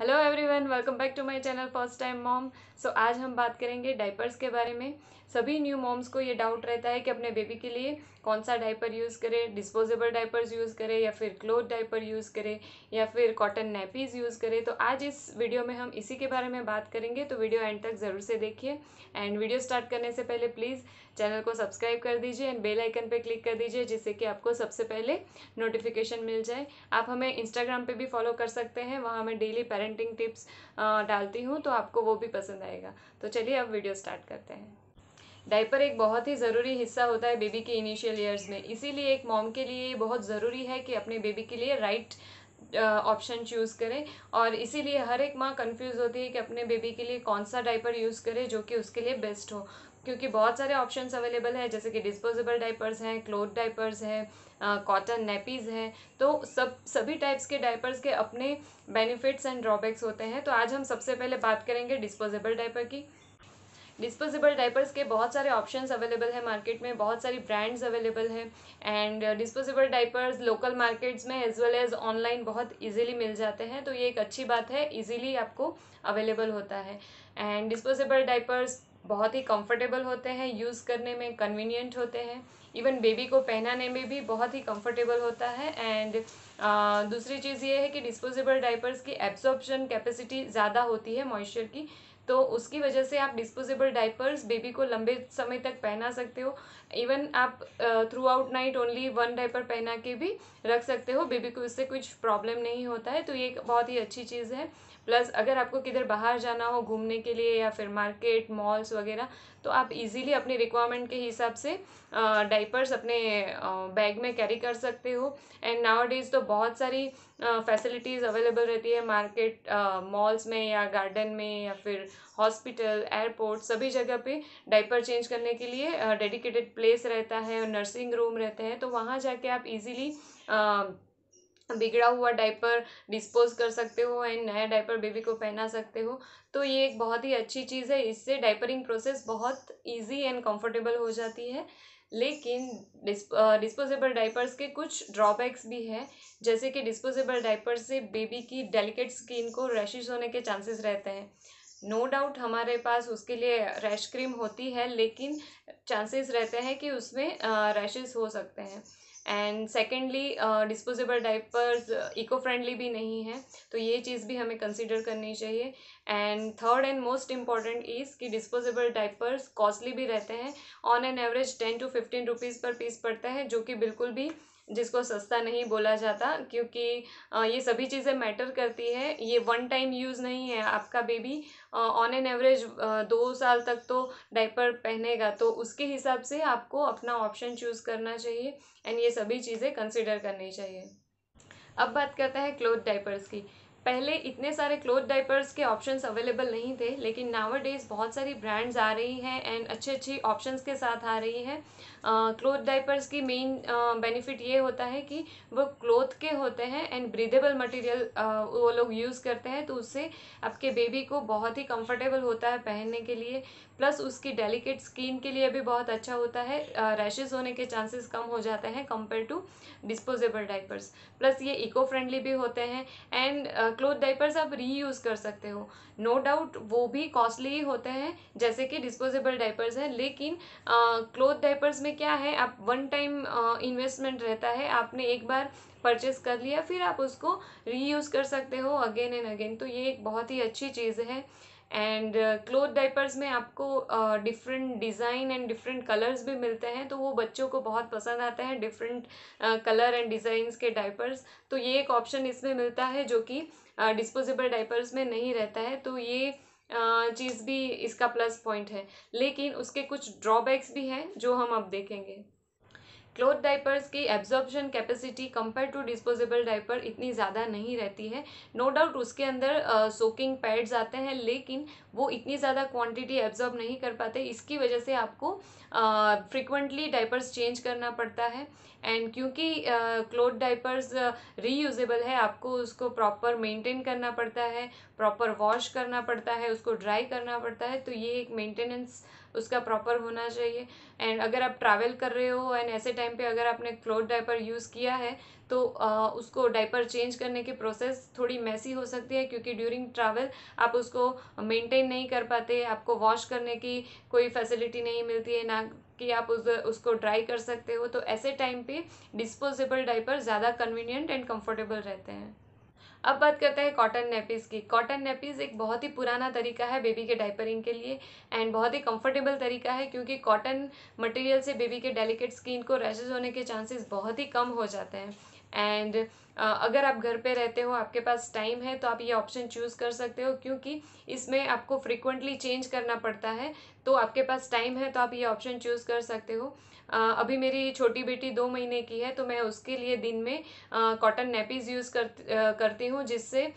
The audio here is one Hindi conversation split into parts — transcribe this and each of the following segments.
hello everyone welcome back to my channel first time mom so आज हम बात करेंगे डायपर्स के बारे में सभी न्यू मॉम्स को ये डाउट रहता है कि अपने बेबी के लिए कौन सा डाइपर यूज़ करें डिस्पोजेबल डाइपर्स यूज़ करें या फिर क्लोथ डायपर यूज़ करें या फिर कॉटन नैपीज़ यूज़ करें तो आज इस वीडियो में हम इसी के बारे में बात करेंगे तो वीडियो एंड तक ज़रूर से देखिए एंड वीडियो स्टार्ट करने से पहले प्लीज़ चैनल को सब्सक्राइब कर दीजिए एंड बेल आइकन क्लिक कर दीजिए जिससे कि आपको सबसे पहले नोटिफिकेशन मिल जाए आप हमें इंस्टाग्राम पर भी फॉलो कर सकते हैं वहाँ हमें डेली पेरेंट पेरेंटिंग टिप्स डालती हूँ तो आपको वो भी पसंद आएगा तो चलिए अब वीडियो स्टार्ट करते हैं डायपर एक बहुत ही ज़रूरी हिस्सा होता है बेबी के इनिशियल ईयर्स में इसीलिए एक मॉम के लिए बहुत ज़रूरी है कि अपने बेबी के लिए राइट ऑप्शन चूज़ करें और इसीलिए हर एक माँ कंफ्यूज होती है कि अपने बेबी के लिए कौन सा डायपर यूज़ करे जो कि उसके लिए बेस्ट हो क्योंकि बहुत सारे ऑप्शंस अवेलेबल हैं जैसे कि डिस्पोजेबल डाइपर्स हैं क्लोथ डाइपर्स हैं कॉटन नेपीज़ हैं तो सब सभी टाइप्स के डाइपर्स के अपने बेनिफिट्स एंड ड्रॉबैक्स होते हैं तो आज हम सबसे पहले बात करेंगे डिस्पोजेबल डाइपर की डिस्पोजेबल डाइपर्स के बहुत सारे ऑप्शंस अवेलेबल हैं मार्केट में बहुत सारी ब्रांड्स अवेलेबल हैं and disposable diapers local markets में एज वेल एज ऑनलाइन बहुत इजीली मिल जाते हैं तो ये एक अच्छी बात है इजीली आपको अवेलेबल होता है एंड डिस्पोजेबल डाइपर्स बहुत ही कंफर्टेबल होते हैं यूज़ करने में कन्वीनियंट होते हैं इवन बेबी को पहनाने में भी बहुत ही कंफर्टेबल होता है एंड दूसरी चीज़ ये है कि डिस्पोजेबल डाइपर्स की एब्जॉर्प्शन कैपेसिटी ज़्यादा होती है मॉइस्चर की तो उसकी वजह से आप डिस्पोजेबल डाइपर्स बेबी को लंबे समय तक पहना सकते हो इवन आप throughout night only one diaper पहना के भी रख सकते हो बेबी को इससे कुछ प्रॉब्लम नहीं होता है तो ये एक बहुत ही अच्छी चीज़ है प्लस अगर आपको किधर बाहर जाना हो घूमने के लिए या फिर मार्केट मॉल्स वगैरह तो आप इजीली अपने रिक्वायरमेंट के हिसाब से डाइपर्स अपने बैग में कैरी कर सकते हो एंड नाव डेज तो बहुत सारी फैसिलिटीज़ अवेलेबल रहती है मार्केट मॉल्स में या गार्डन में या फिर हॉस्पिटल एयरपोर्ट सभी जगह पे डायपर चेंज करने के लिए डेडिकेटेड प्लेस रहता है नर्सिंग रूम रहते हैं तो वहाँ जाके आप इजीली बिगड़ा हुआ डाइपर डिस्पोज कर सकते हो एंड नया डायपर बेबी को पहना सकते हो तो ये एक बहुत ही अच्छी चीज़ है इससे डाइपरिंग प्रोसेस बहुत ईजी एंड कम्फर्टेबल हो जाती है लेकिन डिस्पोजेबल डाइपर्स के कुछ ड्रॉबैक्स भी हैं जैसे कि डिस्पोजेबल डाइपर से बेबी की डेलिकेट स्किन को रैशेज होने के चांसेस रहते हैं नो no डाउट हमारे पास उसके लिए रैश क्रीम होती है लेकिन चांसेस रहते हैं कि उसमें रैशेस हो सकते हैं and secondly disposable diapers eco friendly भी नहीं है तो ये चीज़ भी हमें कंसिडर करनी चाहिए and third and most important is कि डिस्पोजेबल डाइपर्स कॉस्टली भी रहते हैं on an average ten to fifteen rupees per piece पड़ता है जो कि बिल्कुल भी जिसको सस्ता नहीं बोला जाता क्योंकि ये सभी चीज़ें मैटर करती है ये वन टाइम यूज़ नहीं है आपका बेबी ऑन एन एवरेज दो साल तक तो डाइपर पहनेगा तो उसके हिसाब से आपको अपना ऑप्शन चूज़ करना चाहिए एंड ये सभी चीज़ें कंसिडर करनी चाहिए अब बात करते हैं क्लोथ डाइपर्स की पहले इतने सारे क्लोथ डाइपर्स के ऑप्शंस अवेलेबल नहीं थे लेकिन नावर डेज बहुत सारी ब्रांड्स आ रही हैं एंड अच्छे अच्छी ऑप्शंस के साथ आ रही हैं क्लोथ डाइपर्स की मेन बेनिफिट ये होता है कि वो क्लोथ के होते हैं एंड ब्रीदेबल मटेरियल वो लोग यूज़ करते हैं तो उससे आपके बेबी को बहुत ही कम्फर्टेबल होता है पहनने के लिए प्लस उसकी डेलिकेट स्किन के लिए भी बहुत अच्छा होता है रैशेज़ होने के चांसेस कम हो जाते हैं compare to disposable diapers plus ये इको फ्रेंडली भी होते हैं एंड क्लोथ डाइपर्स आप रीयूज़ कर सकते हो नो no डाउट वो भी कॉस्टली ही होते हैं जैसे कि डिस्पोजेबल डाइपर्स हैं लेकिन क्लोथ डाइपर्स में क्या है आप वन टाइम इन्वेस्टमेंट रहता है आपने एक बार परचेस कर लिया फिर आप उसको रीयूज़ कर सकते हो अगेन एंड अगेन तो ये एक बहुत ही अच्छी चीज़ है एंड क्लोथ डाइपर्स में आपको different design and different colours भी मिलते हैं तो वो बच्चों को बहुत पसंद आते हैं डिफरेंट कलर एंड डिज़ाइंस के डाइपर्स तो ये एक ऑप्शन इसमें मिलता है जो कि डिस्पोजेबल डाइपर्स में नहीं रहता है तो ये चीज़ भी इसका प्लस पॉइंट है लेकिन उसके कुछ ड्रॉबैक्स भी हैं जो हम अब देखेंगे क्लोथ डाइपर्स की absorbent capacity compare to disposable diaper इतनी ज़्यादा नहीं रहती है नो no डाउट उसके अंदर सोकिंग पैड्स आते हैं लेकिन वो इतनी ज़्यादा क्वांटिटी एब्जॉर्ब नहीं कर पाते इसकी वजह से आपको फ्रिक्वेंटली डाइपर्स चेंज करना पड़ता है एंड क्योंकि क्लोथ डाइपर्स रीयूजेबल है आपको उसको प्रॉपर मेंटेन करना पड़ता है प्रॉपर वॉश करना पड़ता है उसको ड्राई करना पड़ता है तो ये एक मेंटेनेंस उसका प्रॉपर होना चाहिए एंड अगर आप ट्रैवल कर रहे हो एंड ऐसे टाइम पे अगर आपने क्लोथ डाइपर यूज़ किया है तो आ, उसको डायपर चेंज करने की प्रोसेस थोड़ी मैसी हो सकती है क्योंकि ड्यूरिंग ट्रैवल आप उसको मेंटेन नहीं कर पाते आपको वॉश करने की कोई फैसिलिटी नहीं मिलती है ना कि आप उस उसको ड्राई कर सकते हो तो ऐसे टाइम पे डिस्पोजेबल डाइपर ज़्यादा कन्वीनियंट एंड कंफर्टेबल रहते हैं अब बात करते हैं कॉटन नेपिस की कॉटन नेपिस एक बहुत ही पुराना तरीका है बेबी के डाइपरिंग के लिए एंड बहुत ही कंफर्टेबल तरीका है क्योंकि कॉटन मटेरियल से बेबी के डेलिकेट स्किन को रैशेज होने के चांसेस बहुत ही कम हो जाते हैं एंड अगर आप घर पे रहते हो आपके पास टाइम है तो आप ये ऑप्शन चूज़ कर सकते हो क्योंकि इसमें आपको फ्रिक्वेंटली चेंज करना पड़ता है तो आपके पास टाइम है तो आप ये ऑप्शन चूज़ कर सकते हो अभी मेरी छोटी बेटी दो महीने की है तो मैं उसके लिए दिन में कॉटन नेपीज़ यूज़ कर करती हूँ जिससे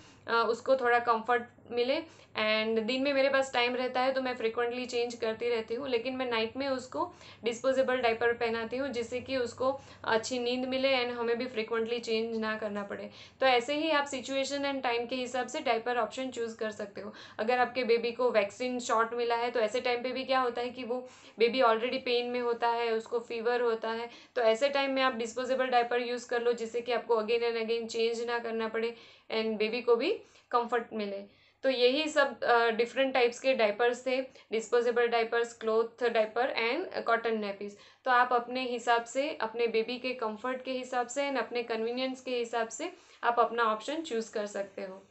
उसको थोड़ा कंफर्ट मिले एंड दिन में मेरे पास टाइम रहता है तो मैं फ्रिक्वेंटली चेंज करती रहती हूँ लेकिन मैं नाइट में उसको डिस्पोजेबल डाइपर पहनाती हूँ जिससे कि उसको अच्छी नींद मिले एंड हमें भी फ्रिक्वेंटली चेंज ना करना पड़े तो ऐसे ही आप सिचुएशन एंड टाइम के हिसाब से डाइपर ऑप्शन चूज़ कर सकते हो अगर आपके बेबी को वैक्सीन शॉट मिला है तो ऐसे टाइम पर भी क्या होता है कि वो बेबी ऑलरेडी पेन में होता है उसको फीवर होता है तो ऐसे टाइम में आप डिस्पोजेबल डाइपर यूज़ कर लो जिससे कि आपको अगेन एंड अगेन चेंज ना करना पड़े एंड बेबी को भी कंफर्ट मिले तो यही सब डिफरेंट टाइप्स के डायपर्स थे disposable diapers cloth diaper and cotton nappies तो आप अपने हिसाब से अपने बेबी के कंफर्ट के हिसाब से एंड अपने कन्वीनियंस के हिसाब से आप अपना ऑप्शन चूज़ कर सकते हो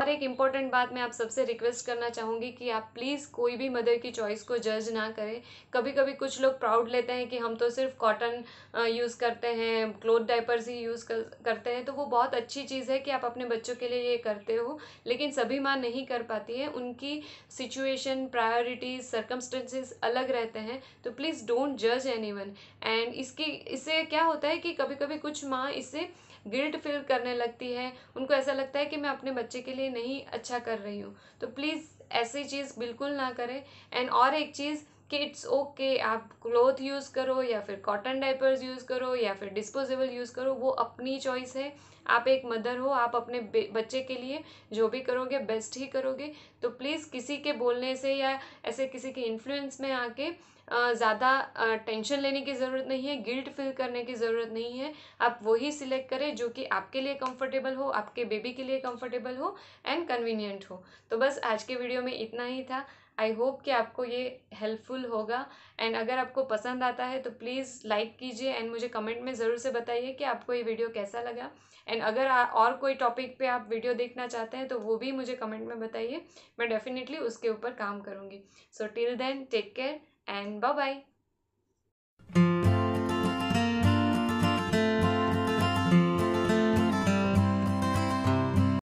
और एक इम्पॉर्टेंट बात मैं आप सबसे रिक्वेस्ट करना चाहूँगी कि आप प्लीज़ कोई भी मदर की चॉइस को जज ना करें कभी कभी कुछ लोग प्राउड लेते हैं कि हम तो सिर्फ कॉटन यूज़ करते हैं क्लोथ डाइपर्स ही यूज़ कर, करते हैं तो वो बहुत अच्छी चीज़ है कि आप अपने बच्चों के लिए ये करते हो लेकिन सभी माँ नहीं कर पाती है उनकी सिचुएशन प्रायोरिटीज़ सर्कमस्टेंसेज अलग रहते हैं तो प्लीज़ डोंट जज एनी एंड इसकी इससे क्या होता है कि कभी कभी कुछ माँ इससे गिल्ट फील करने लगती है उनको ऐसा लगता है कि मैं अपने बच्चे के लिए नहीं अच्छा कर रही हूँ तो प्लीज़ ऐसी चीज़ बिल्कुल ना करें एंड और एक चीज़ कि इट्स ओके okay, आप क्लोथ यूज़ करो या फिर कॉटन डाइपर्स यूज़ करो या फिर डिस्पोजेबल यूज़ करो वो अपनी चॉइस है आप एक मदर हो आप अपने बच्चे के लिए जो भी करोगे बेस्ट ही करोगे तो प्लीज़ किसी के बोलने से या ऐसे किसी के इन्फ्लुएंस में आके ज़्यादा टेंशन लेने की ज़रूरत नहीं है गिल्ट फील करने की ज़रूरत नहीं है आप वही सिलेक्ट करें जो कि आपके लिए कंफर्टेबल हो आपके बेबी के लिए कंफर्टेबल हो एंड कन्वीनियंट हो तो बस आज के वीडियो में इतना ही था आई होप कि आपको ये हेल्पफुल होगा एंड अगर आपको पसंद आता है तो प्लीज़ लाइक कीजिए एंड मुझे कमेंट में ज़रूर से बताइए कि आपको ये वीडियो कैसा लगा एंड अगर आ, और कोई टॉपिक पे आप वीडियो देखना चाहते हैं तो वो भी मुझे कमेंट में बताइए मैं डेफिनेटली उसके ऊपर काम करूँगी so till then take care and bye bye